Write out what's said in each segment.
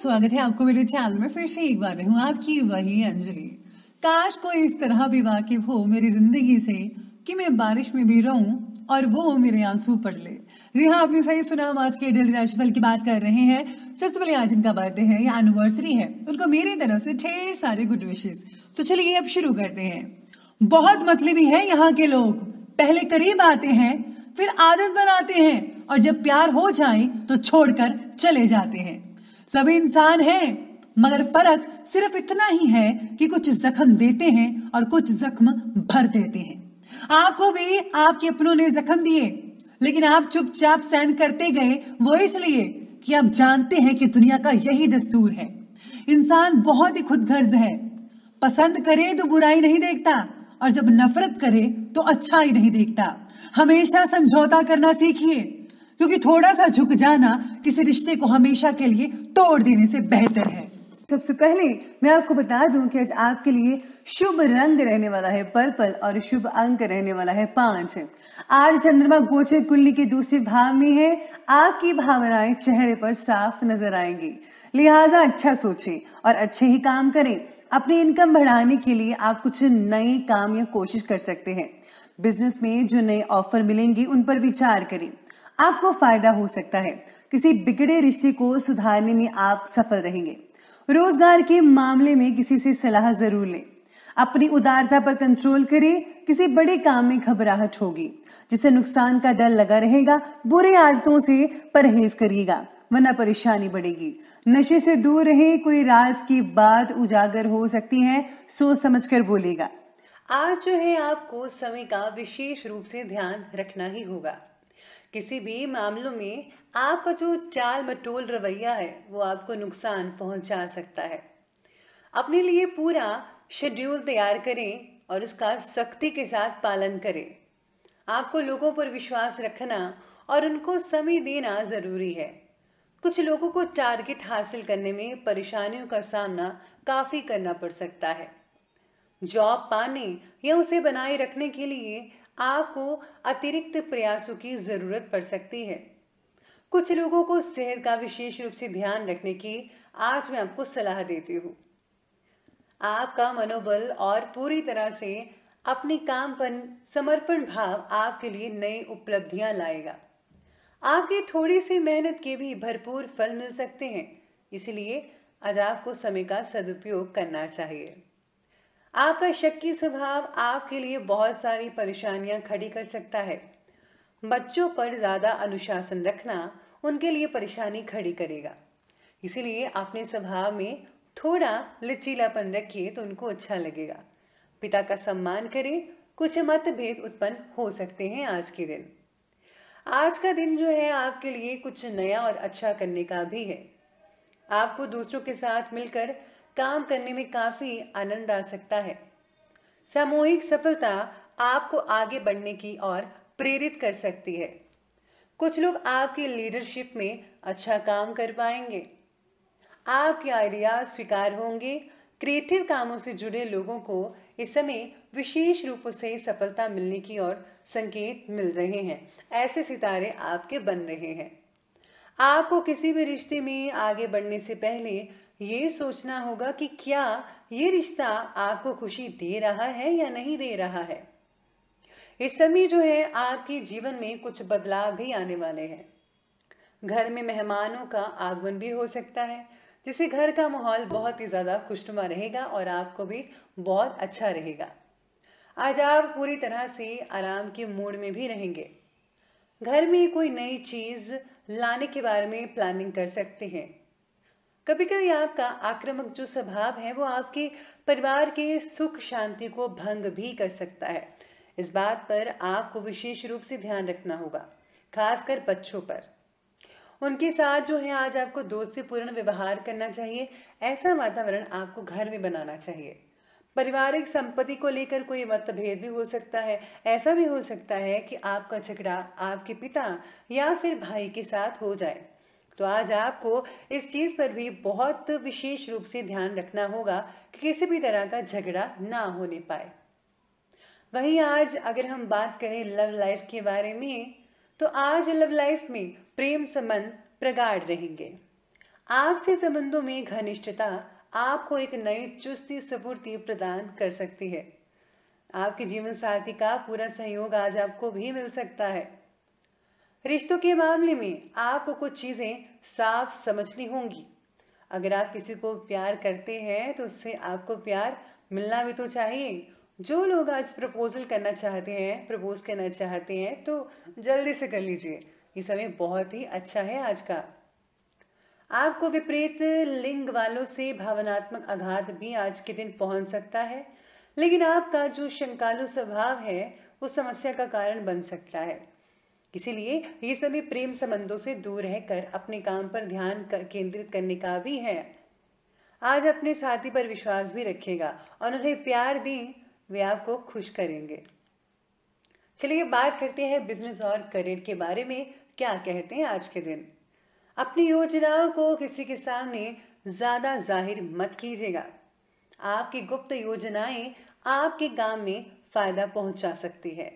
स्वागत है आपको मेरे चैनल में फिर से एक बार हूँ आपकी वही अंजलि काश कोई इस तरह भी वाकिफ हो मेरी जिंदगी से कि मैं बारिश में भी रहूं और वो मेरे आंसू पड़ ले जी हाँ आपने सही सुना हम आज के डेली राशिफल की बात कर रहे हैं सबसे पहले आज इनका बर्थडे है या एनिवर्सरी है उनको मेरी तरफ से ढेर सारे गुड विशेष तो चलिए अब शुरू करते हैं बहुत मतलबी है यहाँ के लोग पहले करीब आते हैं फिर आदत बनाते हैं और जब प्यार हो जाए तो छोड़कर चले जाते हैं सभी इंसान हैं मगर फर्क सिर्फ इतना ही है कि कुछ जख्म देते हैं और कुछ जख्म भर देते हैं आपको भी आपके अपनों ने जख्म दिए लेकिन आप चुपचाप सहन करते गए वो इसलिए कि आप जानते हैं कि दुनिया का यही दस्तूर है इंसान बहुत ही खुदगर्ज है पसंद करे तो बुराई नहीं देखता और जब नफरत करे तो अच्छा ही नहीं देखता हमेशा समझौता करना सीखिए क्योंकि थोड़ा सा झुक जाना किसी रिश्ते को हमेशा के लिए तोड़ देने से बेहतर है सबसे पहले मैं आपको बता दूं कि आज आपके लिए शुभ रंग रहने वाला है पर्पल और शुभ अंक रहने वाला है पांच आज चंद्रमा गोचर कुंडली के दूसरे भाव में है आपकी भावनाएं चेहरे पर साफ नजर आएंगी लिहाजा अच्छा सोचें और अच्छे ही काम करें अपनी इनकम बढ़ाने के लिए आप कुछ नए काम या कोशिश कर सकते हैं बिजनेस में जो नए ऑफर मिलेंगे उन पर विचार करें आपको फायदा हो सकता है किसी बिगड़े रिश्ते को सुधारने में आप सफल रहेंगे रोजगार के मामले में किसी से सलाह जरूर लें अपनी उदारता पर कंट्रोल करें किसी बड़े काम में घबराहट होगी जिससे नुकसान का डर लगा रहेगा बुरे आदतों से परहेज करिएगा वरना परेशानी बढ़ेगी नशे से दूर रहे कोई राज की बात उजागर हो सकती है सोच समझ कर बोलेगा आज जो है आपको समय का विशेष रूप से ध्यान रखना ही होगा किसी भी मामलों में आपका जो चाल मटोल रवैया है वो आपको नुकसान पहुंचा सकता है अपने लिए पूरा शेड्यूल तैयार करें और उसका सख्ती के साथ पालन करें आपको लोगों पर विश्वास रखना और उनको समय देना ज़रूरी है कुछ लोगों को टारगेट हासिल करने में परेशानियों का सामना काफ़ी करना पड़ सकता है जॉब पाने या उसे बनाए रखने के लिए आपको अतिरिक्त प्रयासों की जरूरत पड़ सकती है कुछ लोगों को सेहत का विशेष रूप से ध्यान रखने की आज मैं आपको सलाह देती हूँ आपका मनोबल और पूरी तरह से अपने काम पर समर्पण भाव आपके लिए नई उपलब्धियां लाएगा आपकी थोड़ी सी मेहनत के भी भरपूर फल मिल सकते हैं इसलिए आज आपको समय का सदुपयोग करना चाहिए आपका शक्की स्वभाव आपके लिए बहुत सारी परेशानियां खड़ी कर सकता है बच्चों पर ज्यादा अनुशासन रखना उनके लिए परेशानी खड़ी करेगा इसीलिए अपने स्वभाव में थोड़ा लचीलापन रखिए तो उनको अच्छा लगेगा पिता का सम्मान करें कुछ मतभेद उत्पन्न हो सकते हैं आज के दिन आज का दिन जो है आपके लिए कुछ नया और अच्छा करने का भी है आपको दूसरों के साथ मिलकर काम करने में काफी आनंद आ सकता है सामूहिक सफलता आपको आगे बढ़ने की ओर प्रेरित कर सकती है कुछ लोग आपकी लीडरशिप में अच्छा काम कर पाएंगे आपके आइडिया स्वीकार होंगे क्रिएटिव कामों से जुड़े लोगों को इस समय विशेष रूप से सफलता मिलने की ओर संकेत मिल रहे हैं ऐसे सितारे आपके बन रहे हैं आपको किसी भी रिश्ते में आगे बढ़ने से पहले ये सोचना होगा कि क्या ये रिश्ता आपको खुशी दे रहा है या नहीं दे रहा है इस समय जो है आपके जीवन में कुछ बदलाव भी आने वाले हैं घर में मेहमानों का आगमन भी हो सकता है जिससे घर का माहौल बहुत ही ज़्यादा खुशनुमा रहेगा और आपको भी बहुत अच्छा रहेगा आज आप पूरी तरह से आराम के मूड में भी रहेंगे घर में कोई नई चीज़ लाने के बारे में प्लानिंग कर सकते हैं कभी कभी आपका आक्रामक जो स्वभाव है वो आपके परिवार के सुख शांति को भंग भी कर सकता है इस बात पर आपको विशेष रूप से ध्यान रखना होगा खासकर बच्चों पर उनके साथ जो है आज आपको दोस्ती पूर्ण व्यवहार करना चाहिए ऐसा वातावरण आपको घर में बनाना चाहिए पारिवारिक संपत्ति को लेकर कोई मतभेद भी हो सकता है ऐसा भी हो सकता है कि आपका झगड़ा आपके पिता या फिर भाई के साथ हो जाए तो आज आपको इस चीज़ पर भी बहुत विशेष रूप से ध्यान रखना होगा कि किसी भी तरह का झगड़ा ना होने पाए वहीं आज अगर हम बात करें लव लाइफ के बारे में तो आज लव लाइफ में प्रेम संबंध प्रगाढ़ रहेंगे आपसे संबंधों में घनिष्ठता आपको एक नई चुस्ती सपूर्ति प्रदान कर सकती है आपके जीवन साथी का पूरा सहयोग आज आपको भी मिल सकता है रिश्तों के मामले में आपको कुछ चीज़ें साफ समझनी होंगी अगर आप किसी को प्यार करते हैं तो उससे आपको प्यार मिलना भी तो चाहिए जो लोग आज प्रपोजल करना चाहते हैं प्रपोज करना चाहते हैं तो जल्दी से कर लीजिए ये समय बहुत ही अच्छा है आज का आपको विपरीत लिंग वालों से भावनात्मक आघात भी आज के दिन पहुंच सकता है लेकिन आपका जो शंकालु स्वभाव है वो समस्या का कारण बन सकता है इसीलिए ये सभी प्रेम संबंधों से दूर रहकर अपने काम पर ध्यान कर, केंद्रित करने का भी है आज अपने साथी पर विश्वास भी रखेगा और उन्हें प्यार दें वे आपको खुश करेंगे चलिए बात करते हैं बिजनेस और करियर के बारे में क्या कहते हैं आज के दिन अपनी योजनाओं को किसी के सामने ज्यादा जाहिर मत कीजिएगा आपकी गुप्त योजनाएं आपके काम में फायदा पहुंचा सकती है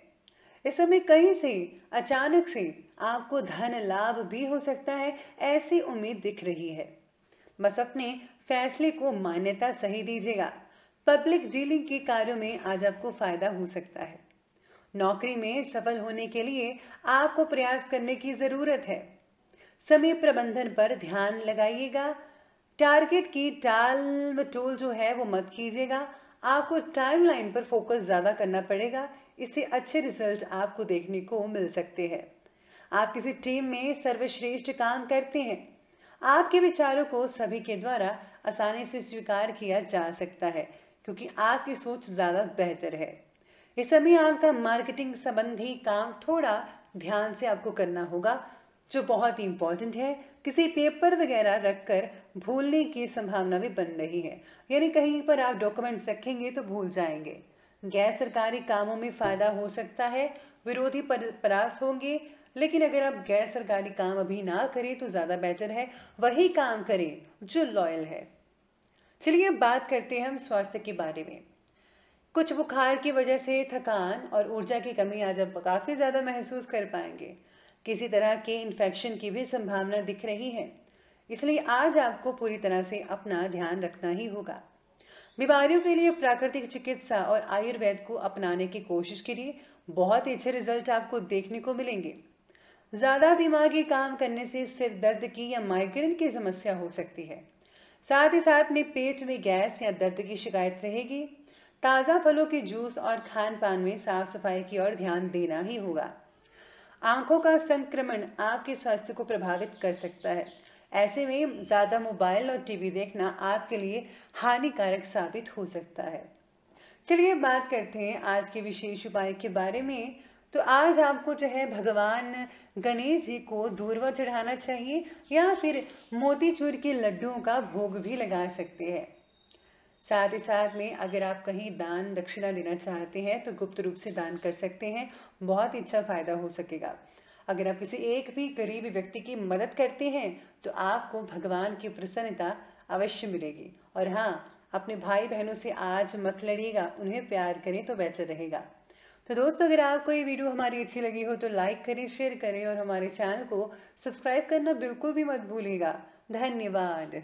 इस समय कहीं से अचानक से आपको धन लाभ भी हो सकता है ऐसी उम्मीद दिख रही है बस अपने फैसले को मान्यता सही दीजिएगा पब्लिक डीलिंग के कार्यों में आज आपको फायदा हो सकता है नौकरी में सफल होने के लिए आपको प्रयास करने की जरूरत है समय प्रबंधन पर ध्यान लगाइएगा टारगेट की टाल मटोल जो है वो मत कीजिएगा आपको टाइमलाइन पर फोकस ज्यादा करना पड़ेगा इससे अच्छे रिजल्ट आपको देखने को मिल सकते हैं आप किसी टीम में सर्वश्रेष्ठ काम करते हैं आपके विचारों को सभी के द्वारा आसानी से स्वीकार किया जा सकता है क्योंकि आपकी सोच ज़्यादा बेहतर है इस समय आपका मार्केटिंग संबंधी काम थोड़ा ध्यान से आपको करना होगा जो बहुत ही इंपॉर्टेंट है किसी पेपर वगैरह रखकर भूलने की संभावना भी बन रही है यानी कहीं पर आप डॉक्यूमेंट्स रखेंगे तो भूल जाएंगे गैर सरकारी कामों में फ़ायदा हो सकता है विरोधी परास होंगे लेकिन अगर आप गैर सरकारी काम अभी ना करें तो ज़्यादा बेहतर है वही काम करें जो लॉयल है चलिए अब बात करते हैं हम स्वास्थ्य के बारे में कुछ बुखार की वजह से थकान और ऊर्जा की कमी आज आप काफ़ी ज़्यादा महसूस कर पाएंगे किसी तरह के इन्फेक्शन की भी संभावना दिख रही है इसलिए आज आपको पूरी तरह से अपना ध्यान रखना ही होगा बीमारियों के लिए प्राकृतिक चिकित्सा और आयुर्वेद को अपनाने की कोशिश करिए बहुत ही अच्छे रिजल्ट आपको देखने को मिलेंगे ज़्यादा दिमागी काम करने से सिर दर्द की या माइग्रेन की समस्या हो सकती है साथ ही साथ में पेट में गैस या दर्द की शिकायत रहेगी ताज़ा फलों के जूस और खान पान में साफ सफाई की ओर ध्यान देना ही होगा आंखों का संक्रमण आपके स्वास्थ्य को प्रभावित कर सकता है ऐसे में ज़्यादा मोबाइल और टीवी देखना आपके लिए हानिकारक साबित हो सकता है चलिए बात करते हैं आज के विशेष उपाय के बारे में तो आज आपको जो है भगवान गणेश जी को दूरवा चढ़ाना चाहिए या फिर मोतीचूर के लड्डुओं का भोग भी लगा सकते हैं साथ ही साथ में अगर आप कहीं दान दक्षिणा देना चाहते हैं तो गुप्त रूप से दान कर सकते हैं बहुत अच्छा फायदा हो सकेगा अगर आप किसी एक भी गरीब व्यक्ति की मदद करते हैं तो आपको भगवान की प्रसन्नता अवश्य मिलेगी और हाँ अपने भाई बहनों से आज मत लड़िएगा उन्हें प्यार करें तो बेहतर रहेगा तो दोस्तों अगर आपको ये वीडियो हमारी अच्छी लगी हो तो लाइक करें शेयर करें और हमारे चैनल को सब्सक्राइब करना बिल्कुल भी मत भूलिएगा धन्यवाद